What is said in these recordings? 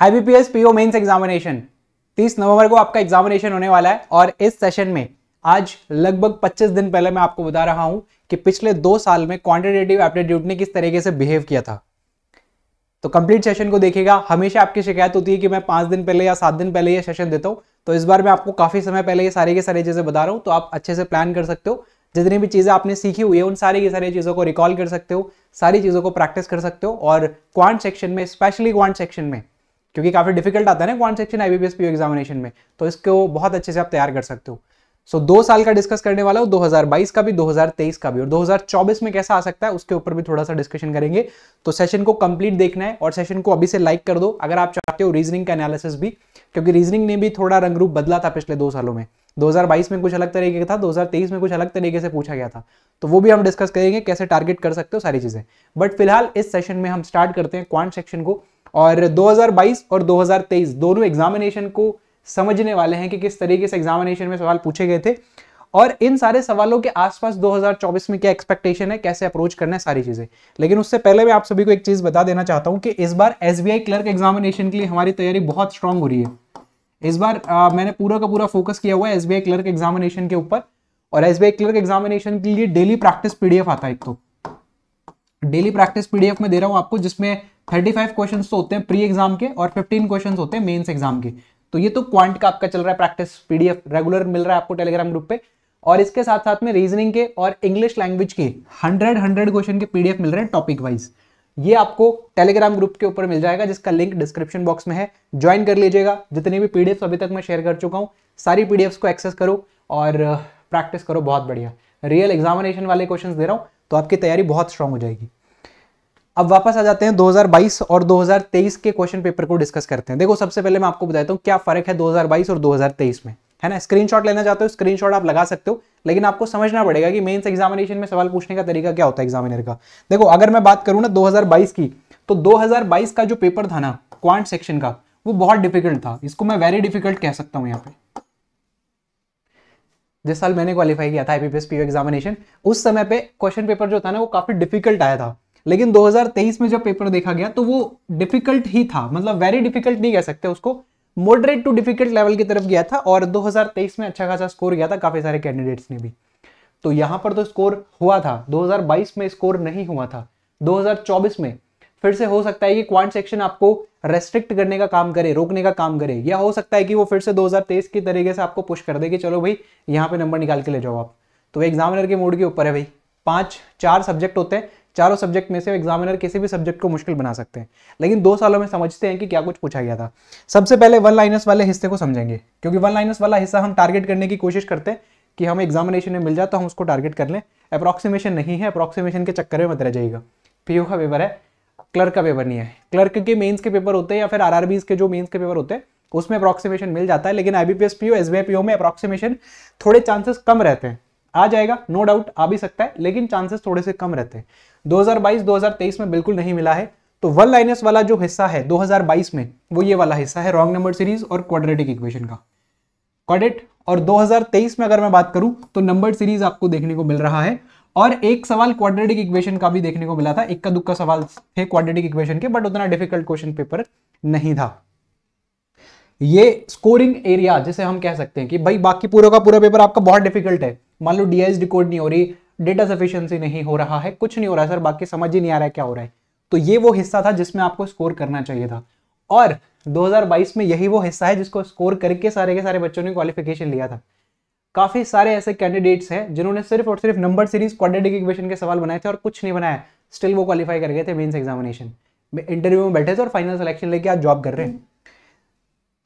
IBPS PO mains examination तीस नवंबर को आपका एग्जामिनेशन होने वाला है और इस सेशन में आज लगभग 25 दिन पहले मैं आपको बता रहा हूं कि पिछले दो साल में क्वांटिटेटिव एप्टीट्यूड ने किस तरीके से बिहेव किया था तो कंप्लीट सेशन को देखेगा हमेशा आपकी शिकायत होती है कि मैं पांच दिन पहले या सात दिन पहले ये सेशन देता हूँ तो इस बार मैं आपको काफी समय पहले ये सारी की सारी चीजें बता रहा हूँ तो आप अच्छे से प्लान कर सकते हो जितनी भी चीजें आपने सीखी हुई है उन सारी की सारी चीजों को रिकॉल कर सकते हो सारी चीजों को प्रैक्टिस कर सकते हो और क्वांट सेक्शन में स्पेशली क्वांट सेक्शन में क्योंकि काफ़ी डिफिकल्ट आता है ना quant section I B examination में तो इसको बहुत अच्छे से आप तैयार कर सकते हो सो so, दो साल का डिस्कस करने वाला हूँ 2022 का भी 2023 का भी और 2024 में कैसा आ सकता है उसके ऊपर भी थोड़ा सा डिस्कशन करेंगे तो सेशन को कंप्लीट देखना है और सेशन को अभी से लाइक कर दो अगर आप चाहते हो रीजनिंग का एनालिसिस भी क्योंकि रीजनिंग ने भी थोड़ा रंग रूप बदला था पिछले दो सालों में 2022 में कुछ अलग तरीके का था 2023 में कुछ अलग तरीके से पूछा गया था तो वो भी हम डिस्कस करेंगे कैसे टारगेट कर सकते हो सारी चीज़ें बट फिलहाल इस सेशन में हम स्टार्ट करते हैं क्वांट सेक्शन को और 2022 और 2023 दोनों एग्जामिनेशन को समझने वाले हैं कि किस तरीके से एग्जामिनेशन में सवाल पूछे गए थे और इन सारे सवालों के आसपास 2024 में क्या एक्सपेक्टेशन है कैसे अप्रोच करना है सारी चीज़ें लेकिन उससे पहले मैं आप सभी को एक चीज़ बता देना चाहता हूं कि इस बार एस क्लर्क एग्जामिनेशन के लिए हमारी तैयारी बहुत स्ट्रांग हो रही है इस बार आ, मैंने पूरा का पूरा फोकस किया हुआ है एस क्लर्क एग्जामिनेशन के ऊपर और एस क्लर्क एग्जामिनेशन के लिए डेली प्रैक्टिस पीडीएफ आता है एक तो डेली प्रैक्टिस पीडीएफ में दे रहा हूं आपको जिसमें थर्टी फाइव क्वेश्चन तो होते हैं प्री एग्जाम के और फिफ्टीन क्वेश्चन होते हैं मेन्स एग्जाम के तो ये तो क्वांट का आपका चल रहा है प्रैक्टिस पीडीएफ रेगुलर मिल रहा है आपको टेलीग्राम ग्रुप पे और इसके साथ साथ में रीजनिंग के और इंग्लिश लैंग्वेज के हंड्रेड हंड्रेड क्वेश्चन के पीडीएफ मिल रहे हैं टॉपिक वाइज ये आपको टेलीग्राम ग्रुप के ऊपर मिल जाएगा जिसका लिंक डिस्क्रिप्शन बॉक्स में है ज्वाइन कर लीजिएगा जितने भी पीडीएफ अभी तक मैं शेयर कर चुका हूँ सारी पीडीएफ को एक्सेस करो और प्रैक्टिस uh, करो बहुत बढ़िया रियल एग्जामिनेशन वाले क्वेश्चन दे रहा हूँ तो आपकी तैयारी बहुत स्ट्रांग हो जाएगी अब वापस आ जाते हैं 2022 और 2023 के क्वेश्चन पेपर को डिस्कस करते हैं देखो सबसे पहले मैं आपको बताता हूँ क्या फर्क है 2022 और 2023 में है ना स्क्रीनशॉट लेना चाहते हो स्क्रीनशॉट आप लगा सकते हो लेकिन आपको समझना पड़ेगा कि मेंस एग्जामिनेशन में सवाल पूछने का तरीका क्या होता है एग्जामिनर का देखो अगर मैं बात करूँ ना दो की तो दो का जो पेपर था ना क्वांट सेक्शन का वो बहुत डिफिकल्ट था इसको मैं वेरी डिफिकल्ट कह सकता हूँ यहाँ पे जिस साल मैंने क्वालिफाई किया था आईपीपीएसपी एग्जामिनेशन उस समय पे क्वेश्चन पेपर जो था ना वो काफी डिफिकल्ट आया था लेकिन 2023 में जब पेपर देखा गया तो वो डिफिकल्ट ही था मतलब वेरी डिफिकल्ट नहीं कह सकते उसको मॉडरेट टू डिफिकल्ट लेवल की तरफ गया था और 2023 में अच्छा खासा स्कोर गया था काफ़ी सारे कैंडिडेट्स ने भी तो यहां पर तो स्कोर हुआ था 2022 में स्कोर नहीं हुआ था 2024 में फिर से हो सकता है कि क्वांट सेक्शन आपको रेस्ट्रिक्ट करने का काम करे रोकने का काम करे या हो सकता है कि वो फिर से 2023 की तरीके से आपको पुश कर दे कि चलो भाई यहाँ पे नंबर निकाल के ले जाओ आप तो एग्जामिनर के मोड के ऊपर है भाई पांच चार सब्जेक्ट होते हैं चारों सब्जेक्ट में से एग्जामिनर किसी भी सब्जेक्ट को मुश्किल बना सकते हैं लेकिन दो सालों में समझते हैं कि क्या कुछ पूछा गया था सबसे पहले वन लाइनर्स वाले हिस्से को समझेंगे क्योंकि वन लाइनर्स वाला हिस्सा हम टारगेट करने की कोशिश करते हैं कि हमें एग्जामिनेशन में मिल जाए तो हम उसको टारगेट कर लें अप्रॉक्सीमेशन नहीं है अप्रॉक्सीमेशन के चक्कर में मत रह जाएगा पीओ का पेपर है क्लर्क का पेपर नहीं है क्लर्क के मेंस के पेपर होते हैं या फिर आर के जो मेंस के पेपर होते हैं उसमें अप्रॉक्सीमेशन मिल जाता है लेकिन आईबीपीएस पीओ एसबीआई पीओ में अप्रॉक्सीमेशन थोड़े चांसेस कम रहते हैं आ जाएगा नो no डाउट आ भी सकता है लेकिन चांसेस थोड़े से कम रहते हैं 2022-2023 में बिल्कुल नहीं मिला है तो वन लाइनस वाला जो हिस्सा है 2022 में वो ये वाला हिस्सा है रॉन्ग नंबर सीरीज और क्वाड्रेटिक इक्वेशन का क्वाडेट और 2023 में अगर मैं बात करूं तो नंबर सीरीज आपको देखने को मिल रहा है और एक सवाल क्वाड्रेटिक इक्वेशन का भी देखने को मिला था इक्का दुक्का सवाल थे क्वाड्रेटिक इक्वेशन के बट उतना डिफिकल्ट क्वेश्चन पेपर नहीं था ये स्कोरिंग एरिया जिसे हम कह सकते हैं कि भाई बाकी पूरा का पूरा पेपर आपका बहुत डिफिकल्ट है मान लो डीआईएस डिकोड नहीं हो रही डेटा सफिशियंसी नहीं हो रहा है कुछ नहीं हो रहा है सर बाकी समझ ही नहीं आ रहा है क्या हो रहा है तो ये वो हिस्सा था जिसमें आपको स्कोर करना चाहिए था और 2022 में यही वो हिस्सा है जिसको स्कोर करके सारे के सारे बच्चों ने क्वालिफिकेशन लिया था काफ़ी सारे ऐसे कैंडिडेट्स हैं जिन्होंने सिर्फ और सिर्फ नंबर सीरीज क्वाड्रेटिक इक्वेशन के सवाल बनाए थे और कुछ नहीं बनाया स्टिल वो क्वालिफाई कर गए थे मेन्स एग्जामिनेशन इंटरव्यू में बैठे थे और फाइनल सिलेक्शन लेके आज जॉब कर रहे हैं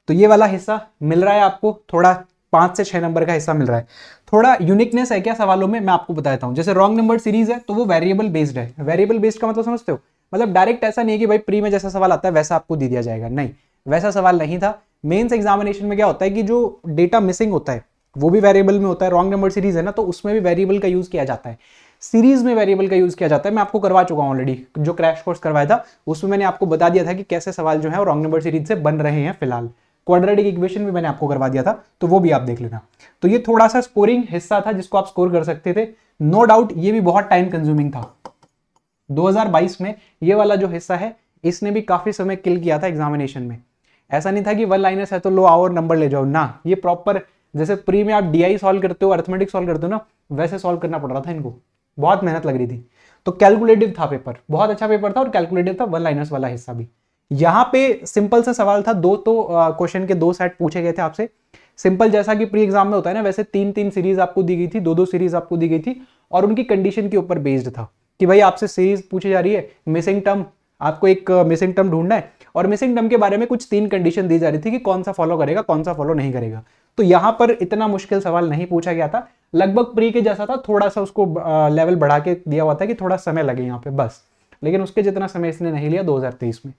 तो ये वाला हिस्सा मिल रहा है आपको थोड़ा पांच से छह नंबर का हिस्सा मिल रहा है थोड़ा यूनिकनेस है क्या सवालों में मैं आपको बताता हूँ जैसे रॉन्ग नंबर सीरीज है तो वो वेरिएबल बेस्ड है वेरिएबल बेस्ड का मतलब समझते हो मतलब डायरेक्ट ऐसा नहीं है कि भाई प्री में जैसा सवाल आता है वैसा आपको दे दिया जाएगा नहीं वैसा सवाल नहीं था मेन्स एग्जामिनेशन में क्या होता है कि जो डेटा मिसिंग होता है वो भी वेरिएबल में होता है रॉन्ग नंबर सीरीज है ना तो उसमें भी वेरिएबल का यूज़ किया जाता है सीरीज में वेरिएबल का यूज़ किया जाता है मैं आपको करवा चुका हूँ ऑलरेडी जो क्रैश कोर्स करवाया था उसमें मैंने आपको बता दिया था कि कैसे सवाल जो है रॉन्ग नंबर सीरीज से बन रहे हैं फिलहाल क्वाड्रेटिक इक्वेशन भी मैंने आपको करवा दिया था तो वो भी आप देख लेना तो ये थोड़ा सा स्कोरिंग हिस्सा था जिसको आप स्कोर कर सकते थे नो no डाउट ये भी बहुत टाइम कंज्यूमिंग था 2022 में ये वाला जो हिस्सा है इसने भी काफी समय किल किया था एग्जामिनेशन में ऐसा नहीं था कि वन लाइनर्स है तो लो आओ नंबर ले जाओ ना ये प्रॉपर जैसे प्री में आप डी सॉल्व करते हो अर्थमेटिक सॉल्व करते हो ना वैसे सॉल्व करना पड़ रहा था इनको बहुत मेहनत लग रही थी तो कैलकुलेटिव था पेपर बहुत अच्छा पेपर था और कैलकुलेटिव था वन लाइनर्स वाला हिस्सा भी यहां पे सिंपल सा सवाल था दो तो क्वेश्चन के दो सेट पूछे गए थे आपसे सिंपल जैसा कि प्री एग्जाम में होता है ना वैसे तीन तीन सीरीज आपको दी गई थी दो दो सीरीज आपको दी गई थी और उनकी कंडीशन के ऊपर बेस्ड था कि भाई आपसे सीरीज पूछी जा रही है मिसिंग टर्म आपको एक मिसिंग टर्म ढूंढना है और मिसिंग टर्म के बारे में कुछ तीन कंडीशन दी जा रही थी कि कौन सा फॉलो करेगा कौन सा फॉलो नहीं करेगा तो यहां पर इतना मुश्किल सवाल नहीं पूछा गया था लगभग प्री के जैसा था थोड़ा सा उसको लेवल बढ़ा के दिया हुआ था कि थोड़ा समय लगे यहाँ पे बस लेकिन उसके जितना समय इसने नहीं लिया दो में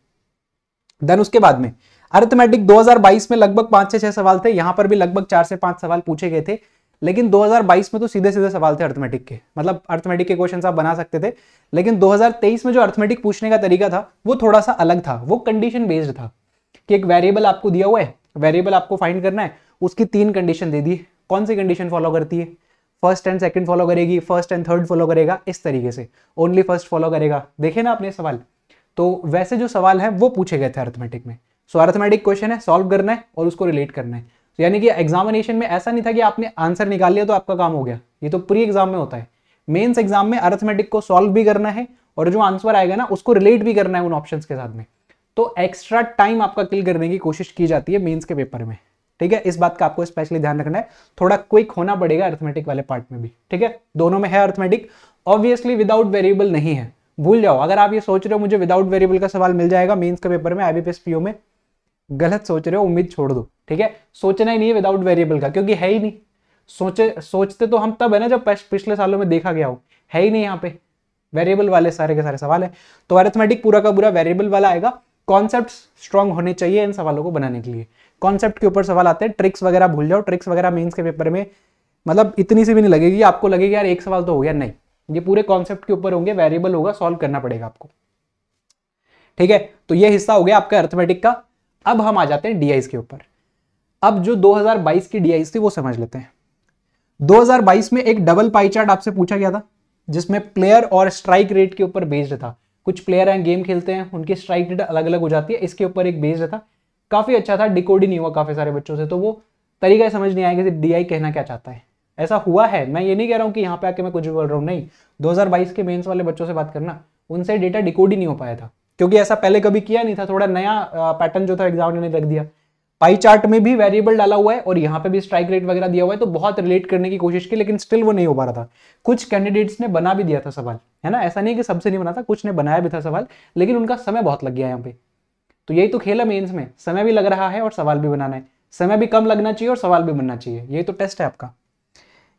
देन उसके बाद में अर्थमेटिक 2022 में लगभग पांच से छह सवाल थे यहां पर भी लगभग चार से पांच सवाल पूछे गए थे लेकिन 2022 में तो सीधे सीधे सवाल थे अर्थमेटिक के मतलब अर्थमेटिक के क्वेश्चन आप बना सकते थे लेकिन 2023 में जो अर्थमेटिक पूछने का तरीका था वो थोड़ा सा अलग था वो कंडीशन बेस्ड था कि एक वेरिएबल आपको दिया हुआ है वेरिएबल आपको फाइंड करना है उसकी तीन कंडीशन दे दी कौन सी कंडीशन फॉलो करती है फर्स्ट एंड सेकंड फॉलो करेगी फर्स्ट एंड थर्ड फॉलो करेगा इस तरीके से ओनली फर्स्ट फॉलो करेगा देखे ना आपने सवाल तो वैसे जो सवाल है वो पूछे गए थे अर्थमेटिक में सो अर्थमेटिक क्वेश्चन है सॉल्व करना है और उसको रिलेट करना है तो यानी कि एग्जामिनेशन में ऐसा नहीं था कि आपने आंसर निकाल लिया तो आपका काम हो गया ये तो प्री एग्जाम में होता है मेन्स एग्जाम में अर्थमेटिक को सॉल्व भी करना है और जो आंसर आएगा ना उसको रिलेट भी करना है उन ऑप्शन के साथ में तो एक्स्ट्रा टाइम आपका किल करने की कोशिश की जाती है मेन्स के पेपर में ठीक है इस बात का आपको स्पेशली ध्यान रखना है थोड़ा क्विक होना पड़ेगा अर्थमेटिक वाले पार्ट में भी ठीक है दोनों में है अर्थमेटिक ऑब्वियसली विदाउट वेरिएबल नहीं है भूल जाओ अगर आप ये सोच रहे हो मुझे विदाउट वेरिएबल का सवाल मिल जाएगा मेंस के पेपर में आईबीपीएस पीओ में गलत सोच रहे हो उम्मीद छोड़ दो ठीक है सोचना ही नहीं है विदाउट वेरिएबल का क्योंकि है ही नहीं सोचे सोचते तो हम तब है ना जब पिछले सालों में देखा गया हो है ही नहीं यहाँ पे वेरिएबल वाले सारे के सारे सवाल है तो अरेथमेटिक पूरा का पूरा वेरिएबल वाला आएगा कॉन्सेप्ट स्ट्रॉन्ग होने चाहिए इन सवालों को बनाने के लिए कॉन्सेप्ट के ऊपर सवाल आते हैं ट्रिक्स वगैरह भूल जाओ ट्रिक्स वगैरह मीन्स के पेपर में मतलब इतनी सी भी नहीं लगेगी आपको लगेगी यार एक सवाल तो हो गया नहीं ये पूरे कॉन्सेप्ट के ऊपर होंगे वेरिएबल होगा सॉल्व करना पड़ेगा आपको ठीक है तो ये हिस्सा हो गया आपका अर्थमेटिक का अब हम आ जाते हैं डीआईस के ऊपर अब जो 2022 की डीआईस थी वो समझ लेते हैं 2022 में एक डबल पाई चार्ट आपसे पूछा गया था जिसमें प्लेयर और स्ट्राइक रेट के ऊपर बेस्ड था कुछ प्लेयर हैं गेम खेलते हैं उनकी स्ट्राइक रेट अलग अलग हो जाती है इसके ऊपर एक बेस्ड था काफी अच्छा था डिकोडी नहीं हुआ काफी सारे बच्चों से तो वो तरीका समझ नहीं आएगा कि डीआई कहना क्या चाहता है ऐसा हुआ है मैं ये नहीं कह रहा हूँ कि यहाँ पे आके मैं कुछ भी बोल रहा हूँ नहीं 2022 के मेंस वाले बच्चों से बात करना उनसे डेटा डिकोड ही नहीं हो पाया था क्योंकि ऐसा पहले कभी किया नहीं था थोड़ा नया पैटर्न जो था एग्जाम ने रख दिया पाई चार्ट में भी वेरिएबल डाला हुआ है और यहाँ पे भी स्ट्राइक रेट वगैरह दिया हुआ है तो बहुत रिलेट करने की कोशिश की लेकिन स्टिल वो नहीं हो पा रहा था कुछ कैंडिडेट्स ने बना भी दिया था सवाल है ना ऐसा नहीं कि सबसे नहीं बना था कुछ ने बनाया भी था सवाल लेकिन उनका समय बहुत लग गया यहाँ पे तो यही तो खेल है मेन्स में समय भी लग रहा है और सवाल भी बनाना है समय भी कम लगना चाहिए और सवाल भी बनना चाहिए यही तो टेस्ट है आपका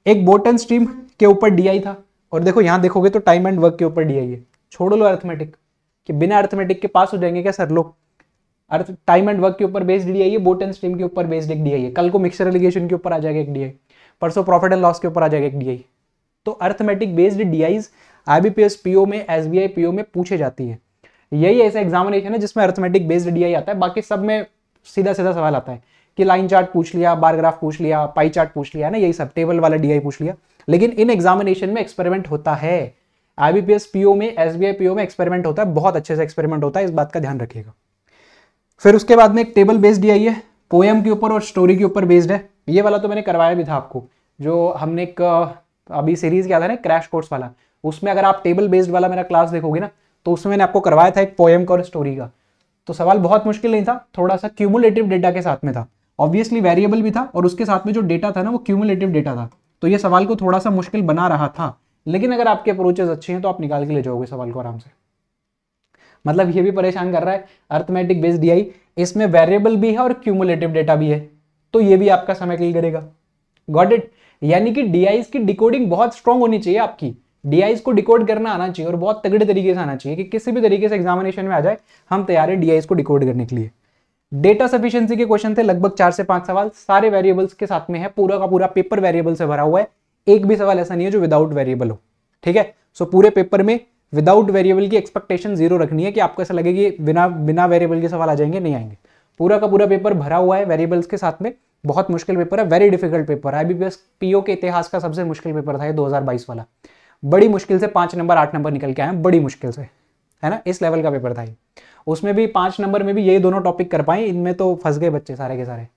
एक बोट एंड स्ट्रीम के ऊपर डीआई था और देखो यहां देखोगे तो टाइम एंड वर्क के ऊपर डीआई है छोड़ो लो अर्थमेटिक कि बिना अर्थमेटिक के पास हो जाएंगे क्या सर लोग अर्थ टाइम एंड वर्क के ऊपर बेस्ड डीआई है बोट एंड स्ट्रीम के ऊपर बेस्ड एक डीआई है कल को मिक्सर एलिगेशन के ऊपर आ जाएगा एक डीआई परसों प्रॉफिट एंड लॉस के ऊपर आ जाएगा एक डीआई तो arithmetic based DIs IBPS PO में एसबीआई पीओ में पूछे जाती है यही ऐसा एग्जामिनेशन है जिसमें अर्थमेटिक बेस्ड डीआई आता है बाकी सब में सीधा सीधा सवाल आता है कि लाइन चार्ट पूछ लिया बारग्राफ पूछ लिया पाई चार्ट पूछ लिया है ना यही सब टेबल वाला डी पूछ लिया लेकिन इन एग्जामिनेशन में एक्सपेरिमेंट होता है आईबीपीएस पीओ में एसबीआई पीओ में एक्सपेरिमेंट होता है बहुत अच्छे से एक्सपेरिमेंट होता है इस बात का ध्यान रखिएगा फिर उसके बाद में एक टेबल बेस्ड डी है पोएम के ऊपर और स्टोरी के ऊपर बेस्ड है ये वाला तो मैंने करवाया भी था आपको जो हमने एक अभी सीरीज किया था ना क्रैश कोर्स वाला उसमें अगर आप टेबल बेस्ड वाला मेरा क्लास देखोगे ना तो उसमें मैंने आपको करवाया था एक पोएम का और स्टोरी का तो सवाल बहुत मुश्किल नहीं था थोड़ा सा क्यूमुलेटिव डेटा के साथ में था ऑब्वियसली वेरिएबल भी था और उसके साथ में जो डेटा था ना वो क्यूमुलेटिव डेटा था तो ये सवाल को थोड़ा सा मुश्किल बना रहा था लेकिन अगर आपके अप्रोचेज अच्छे हैं तो आप निकाल के ले जाओगे सवाल को आराम से मतलब ये भी परेशान कर रहा है अर्थमेटिक बेस्ड डी इसमें वेरिएबल भी है और क्यूमुलेटिव डेटा भी है तो ये भी आपका समय क्लियर करेगा गॉट इट यानी कि डी की डिकोडिंग बहुत स्ट्रांग होनी चाहिए आपकी डी को डिकोड करना आना चाहिए और बहुत तगड़े तरीके से आना चाहिए कि किसी भी तरीके से एग्जामिनेशन में आ जाए हम तैयार है डी को डिकोड करने के लिए डेटा सफिशियंसी के क्वेश्चन थे लगभग चार से पांच सवाल सारे वेरिएबल्स के साथ में है पूरा का पूरा पेपर वेरिएबल से भरा हुआ है एक भी सवाल ऐसा नहीं है जो विदाउट वेरिएबल हो ठीक है सो पूरे पेपर में विदाउट वेरिएबल की एक्सपेक्टेशन जीरो रखनी है कि आपको ऐसा लगे कि बिना बिना वेरिएबल के सवाल आ जाएंगे नहीं आएंगे पूरा का पूरा पेपर भरा हुआ है वेरिएबल्स के साथ में बहुत मुश्किल पेपर है वेरी डिफिकल्ट पेपर है आईबीपीएस पीओ के इतिहास का सबसे मुश्किल पेपर था ये 2022 वाला बड़ी मुश्किल से पांच नंबर आठ नंबर निकल के आए बड़ी मुश्किल से है ना इस लेवल का पेपर था ये उसमें भी पांच नंबर में भी यही दोनों टॉपिक कर पाए इनमें तो फंस गए बच्चे सारे के सारे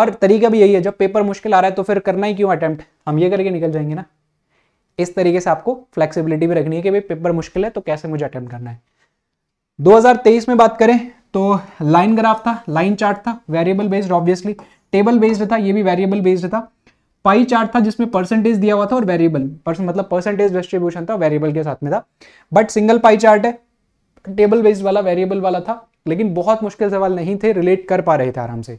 और तरीका भी यही है जब पेपर मुश्किल आ रहा है तो फिर करना ही क्यों अटैम्प्ट हम ये करके निकल जाएंगे ना इस तरीके से आपको फ्लेक्सिबिलिटी भी रखनी है कि भाई पेपर मुश्किल है तो कैसे मुझे अटैम्प्ट करना है 2023 में बात करें तो लाइन ग्राफ था लाइन चार्ट था variable based obviously table based था ये भी वेरिएबल बेस्ड था पाई चार्ट था जिसमें परसेंटेज दिया हुआ था और वेरिएबल मतलब परसेंटेज डिस्ट्रीब्यूशन था वेरिएबल के साथ में था बट सिंगल पाई चार्ट है टेबल बेस्ड वाला वेरिएबल वाला था लेकिन बहुत मुश्किल सवाल नहीं थे रिलेट कर पा रहे थे आराम से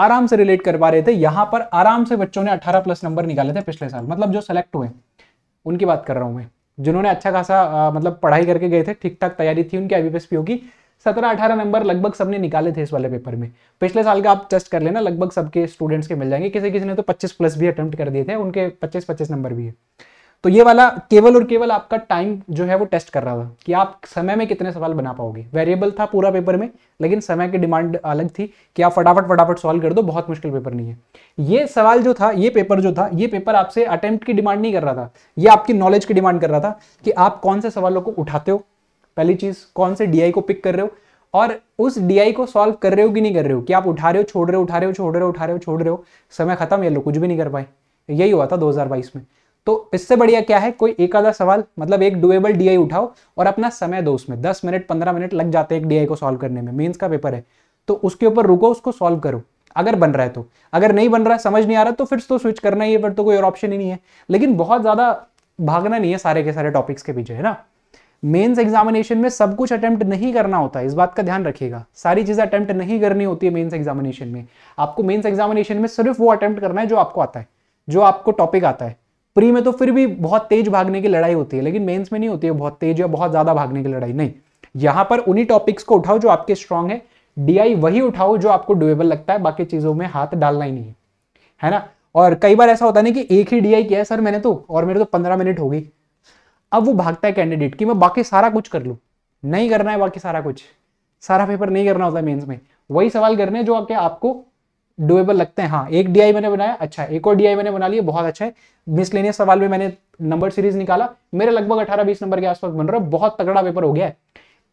आराम से रिलेट कर पा रहे थे यहाँ पर आराम से बच्चों ने 18 प्लस नंबर निकाले थे पिछले साल मतलब जो सेलेक्ट हुए उनकी बात कर रहा हूँ मैं जिन्होंने अच्छा खासा आ, मतलब पढ़ाई करके गए थे ठीक ठाक तैयारी थी उनके आई पी की सत्रह अठारह नंबर लगभग सबने निकाले थे इस वाले पेपर में पिछले साल का आप टेस्ट कर लेना लगभग सबके स्टूडेंट्स के मिल जाएंगे किसी किसी ने तो पच्चीस प्लस भी अटेम्प्ट कर दिए थे उनके पच्चीस पच्चीस नंबर भी है तो ये वाला केवल और केवल आपका टाइम जो है वो टेस्ट कर रहा था कि आप समय में कितने सवाल बना पाओगे वेरिएबल था पूरा पेपर में लेकिन समय की डिमांड अलग थी कि आप फटाफट फटाफट सॉल्व कर दो बहुत मुश्किल पेपर नहीं है ये सवाल जो था ये पेपर जो था ये पेपर आपसे अटेम्प्ट की डिमांड नहीं कर रहा था ये आपकी नॉलेज की डिमांड कर रहा था कि आप कौन से सवालों को उठाते हो पहली चीज़ कौन से डी को पिक कर रहे हो और उस डी को सॉल्व कर रहे हो कि नहीं कर रहे हो कि आप उठा रहे हो छोड़ रहे हो उठा रहे हो छोड़ रहे हो उठा रहे हो छोड़ रहे हो समय खत्म ये लोग कुछ भी नहीं कर पाए यही हुआ था दो में तो इससे बढ़िया क्या है कोई एक आधा सवाल मतलब एक डुएबल डीआई उठाओ और अपना समय दो उसमें दस मिनट पंद्रह मिनट लग जाते हैं एक डीआई को सॉल्व करने में मेंस का पेपर है तो उसके ऊपर रुको उसको सॉल्व करो अगर बन रहा है तो अगर नहीं बन रहा है समझ नहीं आ रहा तो फिर तो स्विच करना ही है फिर तो कोई और ऑप्शन ही नहीं है लेकिन बहुत ज़्यादा भागना नहीं है सारे के सारे टॉपिक्स के पीछे है ना मेन्स एग्जामिनेशन में सब कुछ अटेम्प्ट नहीं करना होता है इस बात का ध्यान रखिएगा सारी चीज़ें अटेम्प्ट नहीं करनी होती है मेन्स एग्जामिनेशन में आपको मेन्स एग्जामिनेशन में सिर्फ वो अटेम्प्ट करना है जो आपको आता है जो आपको टॉपिक आता है प्री में तो फिर भी बहुत तेज भागने की लड़ाई होती है लेकिन मेंस में नहीं होती है बहुत तेज या बहुत ज्यादा भागने की लड़ाई नहीं यहां पर उन्हीं टॉपिक्स को उठाओ जो आपके स्ट्रांग है डीआई वही उठाओ जो आपको डुएबल लगता है बाकी चीजों में हाथ डालना ही नहीं है है ना और कई बार ऐसा होता नहीं कि एक ही डीआई किया है सर मैंने तो और मेरे तो पंद्रह मिनट होगी अब वो भागता है कैंडिडेट कि मैं बाकी सारा कुछ कर लू नहीं करना है बाकी सारा कुछ सारा पेपर नहीं करना होता मेंस में वही सवाल करने जो आपके आपको डुएबल लगते हैं हाँ एक डीआई मैंने बनाया अच्छा एक और डीआई मैंने बना लिया बहुत अच्छा है मिसलेनियस सवाल में मैंने नंबर सीरीज निकाला मेरे लगभग अठारह बीस नंबर के आसपास बन रहा है बहुत तगड़ा पेपर हो गया है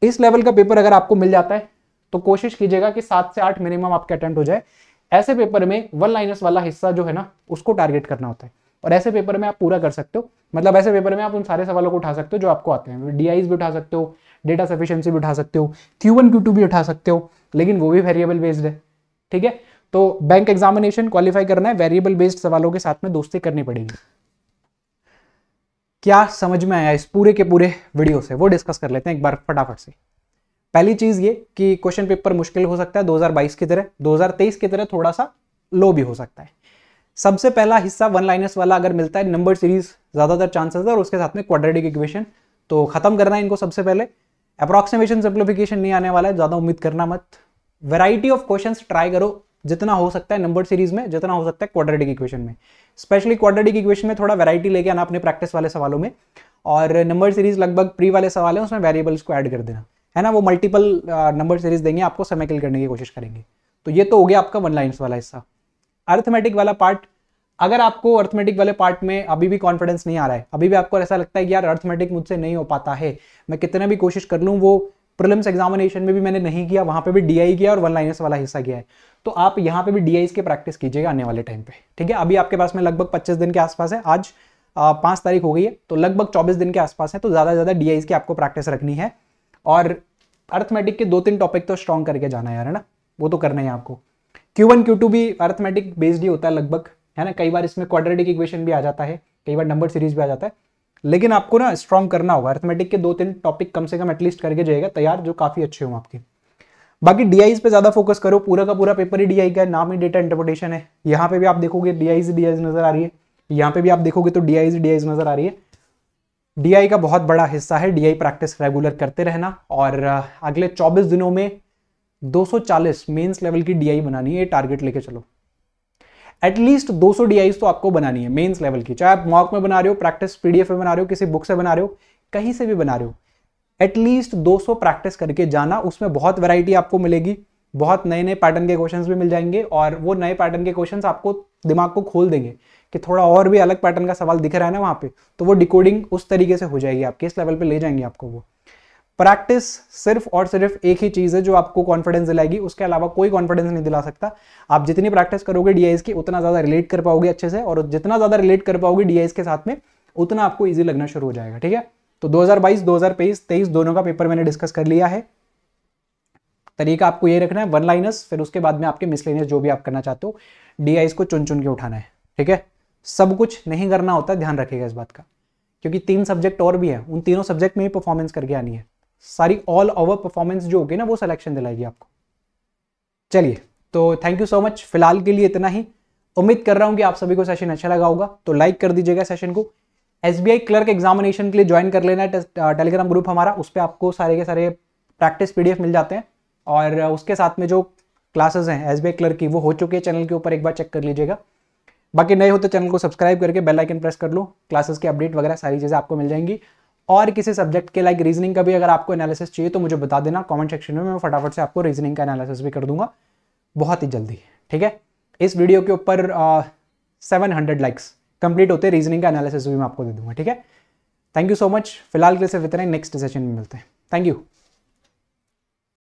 इस लेवल का पेपर अगर आपको मिल जाता है तो कोशिश कीजिएगा कि सात से आठ मिनिमम आपके अटेम्प्ट हो जाए ऐसे पेपर में वन लाइनस वाला हिस्सा जो है ना उसको टारगेट करना होता है और ऐसे पेपर में आप पूरा कर सकते हो मतलब ऐसे पेपर में आप उन सारे सवालों को उठा सकते हो जो आपको आते हैं डी भी उठा सकते हो डेटा सफिशियंसी भी उठा सकते हो क्यू वन क्यू टू भी उठा सकते हो लेकिन वो भी वेरिएबल बेस्ड है ठीक है तो बैंक एग्जामिनेशन क्वालिफाई करना है वेरिएबल बेस्ड सवालों के साथ में दोस्ती करनी पड़ेगी क्या समझ में आया इस पूरे के पूरे वीडियो से वो डिस्कस कर लेते हैं एक बार फटाफट से पहली चीज ये कि क्वेश्चन पेपर मुश्किल हो सकता है 2022 की तरह 2023 की तरह थोड़ा सा लो भी हो सकता है सबसे पहला हिस्सा वन लाइनर्स वाला अगर मिलता है नंबर सीरीज ज्यादातर चांसेस है और उसके साथ में क्वाड्रेटिक इक्वेशन तो खत्म करना है इनको सबसे पहले अप्रोक्सीमेशन सिंप्लीफिकेशन नहीं आने वाला है ज्यादा उम्मीद करना मत वेराइटी ऑफ क्वेश्चन ट्राई करो जितना हो सकता है नंबर सीरीज में जितना हो सकता है क्वाड्रेटिक इक्वेशन में स्पेशली क्वाड्रेटिक इक्वेशन में थोड़ा वैरायटी लेके आना अपने प्रैक्टिस वाले सवालों में और नंबर सीरीज लगभग प्री वाले सवाल है उसमें वेरिएबल्स को ऐड कर देना है ना वो मल्टीपल नंबर सीरीज देंगे आपको समय किल करने की कोशिश करेंगे तो ये तो हो गया आपका वन लाइन्स वाला हिस्सा अर्थमेटिक वाला पार्ट अगर आपको अर्थमेटिक वाले पार्ट में अभी भी कॉन्फिडेंस नहीं आ रहा है अभी भी आपको ऐसा लगता है कि यार अर्थमेटिक मुझसे नहीं हो पाता है मैं कितना भी कोशिश कर लूँ वो प्रिलिम्स एग्जामिनेशन में भी मैंने नहीं किया वहाँ पे भी डीआई किया और वन लाइनर्स वाला हिस्सा किया है तो आप यहाँ पे भी डीआई के प्रैक्टिस कीजिएगा आने वाले टाइम पे ठीक है अभी आपके पास में लगभग 25 दिन के आसपास है आज पाँच तारीख हो गई है तो लगभग 24 दिन के आसपास है तो ज़्यादा से ज़्यादा डी की आपको प्रैक्टिस रखनी है और अर्थमेटिक के दो तीन टॉपिक तो स्ट्रॉन्ग करके जाना है यार है ना वो तो करना है आपको क्यू वन क्यू टू भी अर्थमेटिक बेस्ड ही होता है लगभग है ना कई बार इसमें क्वाड्रेटिक इक्वेशन भी आ जाता है कई बार नंबर सीरीज भी आ जाता है लेकिन आपको ना स्ट्रॉन्ग करना होगा अर्थमेटिक के दो तीन टॉपिक कम से कम एटलीस्ट करके जाएगा तैयार जो काफ़ी अच्छे हों आपके बाकी डीआईज पे ज़्यादा फोकस करो पूरा का पूरा पेपर ही डी का है नाम ही डेटा इंटरप्रिटेशन है यहाँ पे भी आप देखोगे डी आई नज़र आ रही है यहाँ पे भी आप देखोगे तो डी डीआईज नज़र आ रही है डी का बहुत बड़ा हिस्सा है डी प्रैक्टिस रेगुलर करते रहना और अगले चौबीस दिनों में चालीस मेन्स लेवल की डी बनानी है टारगेट लेके चलो एटलीस्ट 200 सौ डी तो आपको बनानी है मेंस लेवल की चाहे आप मॉक में बना रहे हो प्रैक्टिस पीडीएफ में बना रहे हो किसी बुक से बना रहे हो कहीं से भी बना रहे हो एटलीस्ट 200 प्रैक्टिस करके जाना उसमें बहुत वैरायटी आपको मिलेगी बहुत नए नए पैटर्न के क्वेश्चंस भी मिल जाएंगे और वो नए पैटर्न के क्वेश्चन आपको दिमाग को खोल देंगे कि थोड़ा और भी अलग पैटर्न का सवाल दिख रहा है ना वहाँ पे तो वो डिकोडिंग उस तरीके से हो जाएगी आप किस लेवल पर ले जाएंगे आपको वो प्रैक्टिस सिर्फ और सिर्फ एक ही चीज़ है जो आपको कॉन्फिडेंस दिलाएगी उसके अलावा कोई कॉन्फिडेंस नहीं दिला सकता आप जितनी प्रैक्टिस करोगे डीआईएस की उतना ज़्यादा रिलेट कर पाओगे अच्छे से और जितना ज़्यादा रिलेट कर पाओगे डीआईएस के साथ में उतना आपको ईजी लगना शुरू हो जाएगा ठीक है तो 2022, 2023, तेईस दोनों का पेपर मैंने डिस्कस कर लिया है तरीका आपको ये रखना है वन लाइनस फिर उसके बाद में आपके मिसलेनियस जो भी आप करना चाहते हो डी को चुन चुन के उठाना है ठीक है सब कुछ नहीं करना होता ध्यान रखिएगा इस बात का क्योंकि तीन सब्जेक्ट और भी हैं उन तीनों सब्जेक्ट में ही परफॉर्मेंस करके आनी है सारी ऑल ओवर परफॉर्मेंस जो होगी ना वो सिलेक्शन दिलाएगी आपको चलिए तो थैंक यू सो मच फिलहाल के लिए इतना ही उम्मीद कर रहा हूं कि आप सभी को सेशन अच्छा लगा होगा तो लाइक कर दीजिएगा सेशन को एस क्लर्क एग्जामिनेशन के लिए ज्वाइन कर लेना टेलीग्राम ग्रुप हमारा उस पर आपको सारे के सारे प्रैक्टिस पी मिल जाते हैं और उसके साथ में जो क्लासेस हैं एस क्लर्क की वो हो चुकी है चैनल के ऊपर एक बार चेक कर लीजिएगा बाकी नए हो तो चैनल को सब्सक्राइब करके बेल आइकन प्रेस कर लो क्लासेस के अपडेट वगैरह सारी चीज़ें आपको मिल जाएंगी और किसी सब्जेक्ट के लाइक रीजनिंग का भी अगर आपको एनालिसिस चाहिए तो मुझे बता देना कमेंट सेक्शन में मैं फटाफट से आपको रीजनिंग का एनालिसिस भी कर दूंगा बहुत ही जल्दी ठीक है इस वीडियो के ऊपर सेवन हंड्रेड लाइक्स कंप्लीट होते रीजनिंग का एनालिसिस भी मैं आपको दे दूंगा ठीक है थैंक यू सो मच फिलहाल के लिए सिर्फ इतना नेक्स्ट सेशन में मिलते हैं थैंक यू